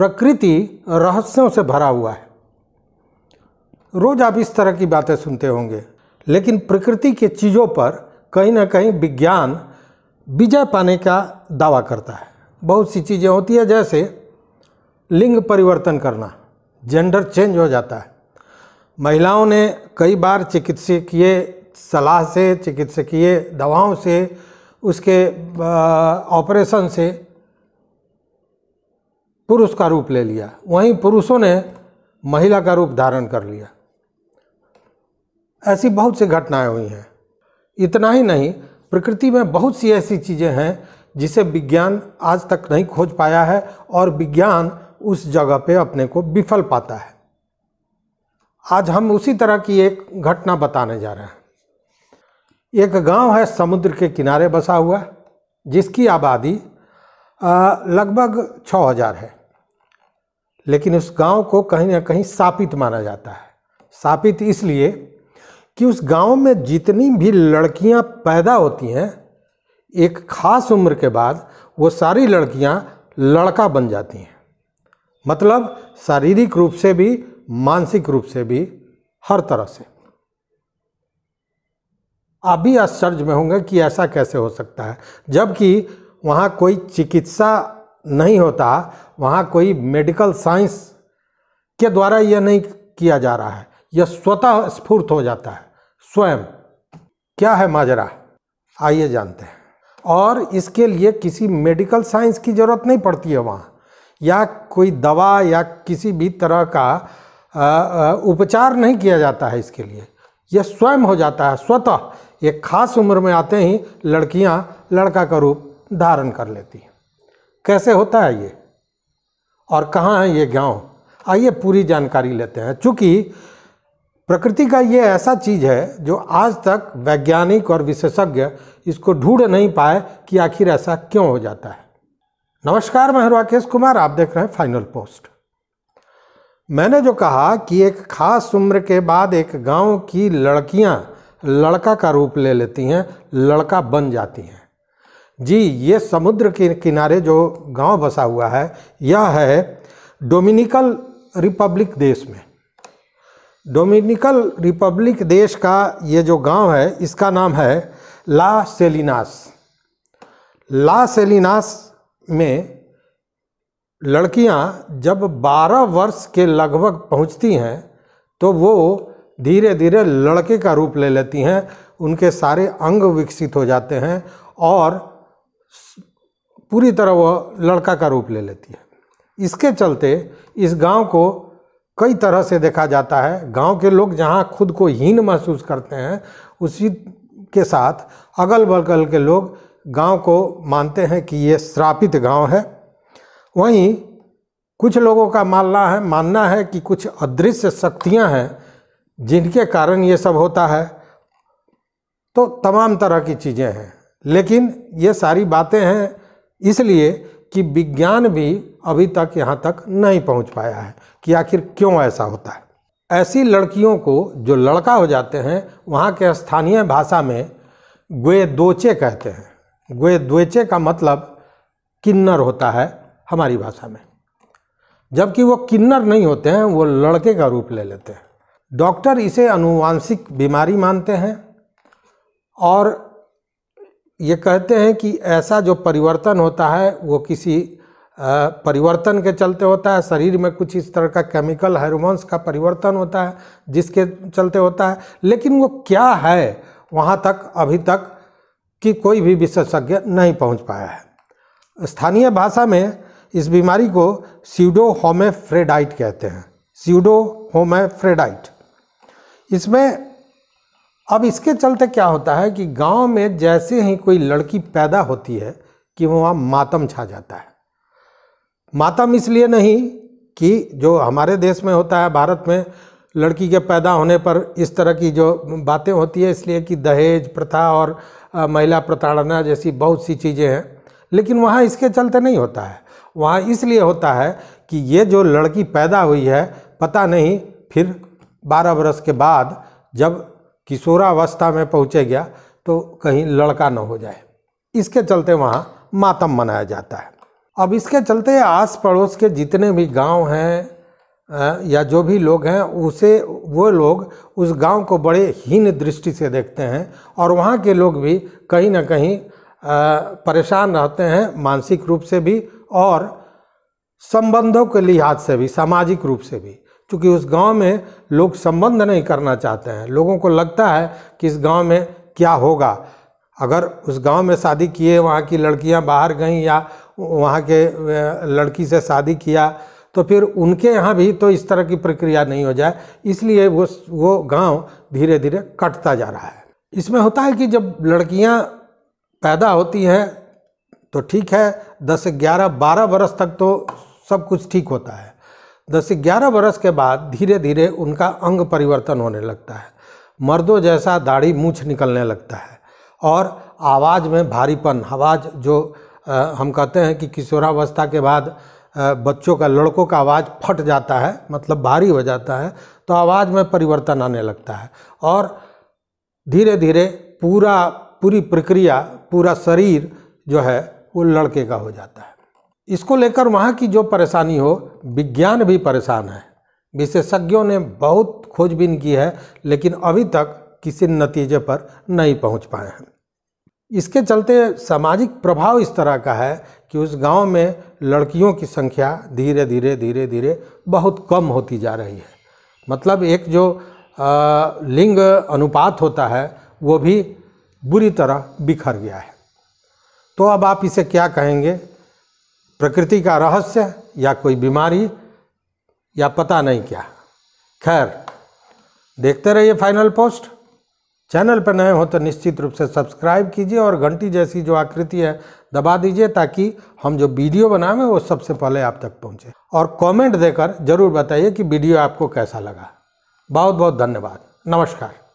प्रकृति रहस्यों से भरा हुआ है रोज़ आप इस तरह की बातें सुनते होंगे लेकिन प्रकृति के चीज़ों पर कहीं ना कहीं विज्ञान विजय पाने का दावा करता है बहुत सी चीज़ें होती है जैसे लिंग परिवर्तन करना जेंडर चेंज हो जाता है महिलाओं ने कई बार चिकित्सकीय सलाह से चिकित्सकीय दवाओं से उसके ऑपरेशन से पुरुष का रूप ले लिया वहीं पुरुषों ने महिला का रूप धारण कर लिया ऐसी बहुत सी घटनाएं हुई हैं इतना ही नहीं प्रकृति में बहुत सी ऐसी चीज़ें हैं जिसे विज्ञान आज तक नहीं खोज पाया है और विज्ञान उस जगह पे अपने को विफल पाता है आज हम उसी तरह की एक घटना बताने जा रहे हैं एक गांव है समुद्र के किनारे बसा हुआ जिसकी आबादी लगभग छः हज़ार है लेकिन उस गांव को कहीं ना कहीं सापित माना जाता है सापित इसलिए कि उस गांव में जितनी भी लड़कियां पैदा होती हैं एक खास उम्र के बाद वो सारी लड़कियां लड़का बन जाती हैं मतलब शारीरिक रूप से भी मानसिक रूप से भी हर तरह से आप भी आश्चर्य में होंगे कि ऐसा कैसे हो सकता है जबकि वहाँ कोई चिकित्सा नहीं होता वहाँ कोई मेडिकल साइंस के द्वारा यह नहीं किया जा रहा है यह स्वतः स्फूर्त हो जाता है स्वयं क्या है माजरा आइए जानते हैं और इसके लिए किसी मेडिकल साइंस की ज़रूरत नहीं पड़ती है वहाँ या कोई दवा या किसी भी तरह का उपचार नहीं किया जाता है इसके लिए यह स्वयं हो जाता है स्वतः एक खास उम्र में आते ही लड़कियाँ लड़का का रूप धारण कर लेती हैं कैसे होता है ये और कहाँ है ये गांव आइए पूरी जानकारी लेते हैं चूँकि प्रकृति का ये ऐसा चीज़ है जो आज तक वैज्ञानिक और विशेषज्ञ इसको ढूंढ नहीं पाए कि आखिर ऐसा क्यों हो जाता है नमस्कार मैं राकेश कुमार आप देख रहे हैं फाइनल पोस्ट मैंने जो कहा कि एक खास उम्र के बाद एक गांव की लड़कियां लड़का का रूप ले लेती हैं लड़का बन जाती हैं जी ये समुद्र के किनारे जो गांव बसा हुआ है यह है डोमिनिकल रिपब्लिक देश में डोमिनिकल रिपब्लिक देश का ये जो गांव है इसका नाम है ला सेलिनास ला सेलिनास में लड़कियां जब 12 वर्ष के लगभग पहुंचती हैं तो वो धीरे धीरे लड़के का रूप ले लेती हैं उनके सारे अंग विकसित हो जाते हैं और पूरी तरह वह लड़का का रूप ले लेती है इसके चलते इस गांव को कई तरह से देखा जाता है गांव के लोग जहां खुद को हीन महसूस करते हैं उसी के साथ अगल बगल के लोग गांव को मानते हैं कि ये श्रापित गांव है वहीं कुछ लोगों का मानना है मानना है कि कुछ अदृश्य शक्तियां हैं जिनके कारण ये सब होता है तो तमाम तरह की चीज़ें हैं लेकिन ये सारी बातें हैं इसलिए कि विज्ञान भी अभी तक यहाँ तक नहीं पहुँच पाया है कि आखिर क्यों ऐसा होता है ऐसी लड़कियों को जो लड़का हो जाते हैं वहाँ के स्थानीय भाषा में दोचे कहते हैं ग्वेदोचे का मतलब किन्नर होता है हमारी भाषा में जबकि वो किन्नर नहीं होते हैं वो लड़के का रूप ले लेते हैं डॉक्टर इसे अनुवांशिक बीमारी मानते हैं और ये कहते हैं कि ऐसा जो परिवर्तन होता है वो किसी परिवर्तन के चलते होता है शरीर में कुछ इस तरह का केमिकल हार्मोन्स का परिवर्तन होता है जिसके चलते होता है लेकिन वो क्या है वहाँ तक अभी तक कि कोई भी विशेषज्ञ नहीं पहुँच पाया है स्थानीय भाषा में इस बीमारी को सीडो होमेफ्रेडाइट कहते हैं सीडो होमेफ्रेडाइट इसमें अब इसके चलते क्या होता है कि गांव में जैसे ही कोई लड़की पैदा होती है कि वहाँ मातम छा जाता है मातम इसलिए नहीं कि जो हमारे देश में होता है भारत में लड़की के पैदा होने पर इस तरह की जो बातें होती है इसलिए कि दहेज प्रथा और महिला प्रताड़ना जैसी बहुत सी चीज़ें हैं लेकिन वहाँ इसके चलते नहीं होता है वहाँ इसलिए होता है कि ये जो लड़की पैदा हुई है पता नहीं फिर बारह बरस के बाद जब किशोरावस्था में पहुँचे गया तो कहीं लड़का न हो जाए इसके चलते वहाँ मातम मनाया जाता है अब इसके चलते आस पड़ोस के जितने भी गांव हैं या जो भी लोग हैं उसे वो लोग उस गांव को बड़े हीन दृष्टि से देखते हैं और वहाँ के लोग भी कहीं ना कहीं परेशान रहते हैं मानसिक रूप से भी और संबंधों के लिहाज से भी सामाजिक रूप से भी क्योंकि उस गांव में लोग संबंध नहीं करना चाहते हैं लोगों को लगता है कि इस गांव में क्या होगा अगर उस गांव में शादी किए वहाँ की लड़कियां बाहर गईं या वहाँ के लड़की से शादी किया तो फिर उनके यहाँ भी तो इस तरह की प्रक्रिया नहीं हो जाए इसलिए वो वो गाँव धीरे धीरे कटता जा रहा है इसमें होता है कि जब लड़कियाँ पैदा होती हैं तो ठीक है दस ग्यारह बारह बरस तक तो सब कुछ ठीक होता है दस ग्यारह बरस के बाद धीरे धीरे उनका अंग परिवर्तन होने लगता है मर्दों जैसा दाढ़ी मूछ निकलने लगता है और आवाज़ में भारीपन आवाज़ जो आ, हम कहते हैं कि किशोरावस्था के बाद आ, बच्चों का लड़कों का आवाज़ फट जाता है मतलब भारी हो जाता है तो आवाज़ में परिवर्तन आने लगता है और धीरे धीरे पूरा पूरी प्रक्रिया पूरा शरीर जो है वो लड़के का हो जाता है इसको लेकर वहाँ की जो परेशानी हो विज्ञान भी परेशान है विशेषज्ञों ने बहुत खोजबीन की है लेकिन अभी तक किसी नतीजे पर नहीं पहुँच पाए हैं इसके चलते सामाजिक प्रभाव इस तरह का है कि उस गांव में लड़कियों की संख्या धीरे धीरे धीरे धीरे बहुत कम होती जा रही है मतलब एक जो आ, लिंग अनुपात होता है वो भी बुरी तरह बिखर गया है तो अब आप इसे क्या कहेंगे प्रकृति का रहस्य या कोई बीमारी या पता नहीं क्या खैर देखते रहिए फाइनल पोस्ट चैनल पर नए हो तो निश्चित रूप से सब्सक्राइब कीजिए और घंटी जैसी जो आकृति है दबा दीजिए ताकि हम जो वीडियो बनाएं वो सबसे पहले आप तक पहुंचे और कमेंट देकर ज़रूर बताइए कि वीडियो आपको कैसा लगा बहुत बहुत धन्यवाद नमस्कार